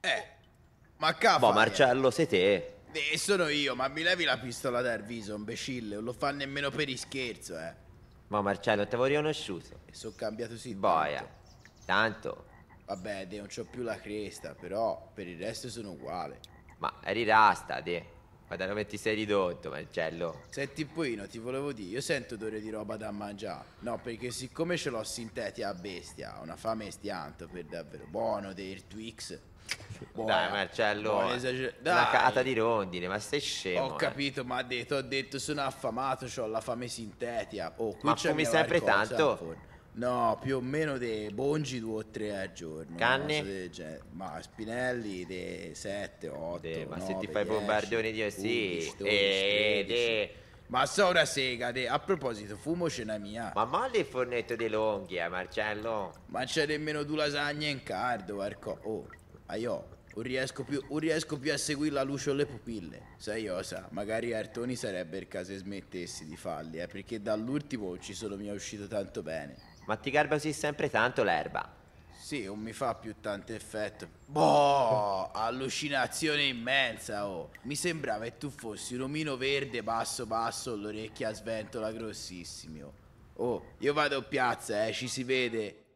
Eh, ma cavolo. Boh, Marcello, sei te. Eh, sono io, ma mi levi la pistola dal viso, imbecille. Non lo fa nemmeno per il scherzo, eh. Boh, Marcello, ti avevo riconosciuto. E sono cambiato sì. Boia. Tanto. Vabbè, De, non c'ho più la cresta, però per il resto sono uguale. Ma eri rasta, De. Guarda dove ti sei ridotto, Marcello. Senti, Puino, ti volevo dire, io sento odore di roba da mangiare. No, perché siccome ce l'ho sintetica a bestia, ho una fame stianto per davvero buono del Twix. Buona. Dai Marcello, Dai. una cata di rondine, ma sei scemo. Ho eh. capito, eh. ma ha detto, ho detto sono affamato, ho la fame sintetica. Oh, qui ma come sempre tanto? No, più o meno dei bongi due o tre al giorno. Canne? So ma Spinelli dei sette, 8, de, Ma 9, se ti fai 10, bombardioni di sì. 12, e Ma so una sega, de. a proposito, fumo c'è una mia. Ma male il fornetto dei longhi, eh, Marcello? Ma c'è nemmeno due lasagne in cardo, Marco. Oh. Ah, io non riesco, più, non riesco più a seguire la luce o le pupille. Sai Osa, Magari Artoni sarebbe il caso che smettessi di farli, eh, perché dall'ultimo ci sono mi è uscito tanto bene. Ma ti garba così sempre tanto l'erba. Sì, non mi fa più tanto effetto. Boh, allucinazione immensa, oh. Mi sembrava che tu fossi un omino verde basso basso, l'orecchia sventola grossissimo. Oh. oh, io vado a piazza, eh, ci si vede.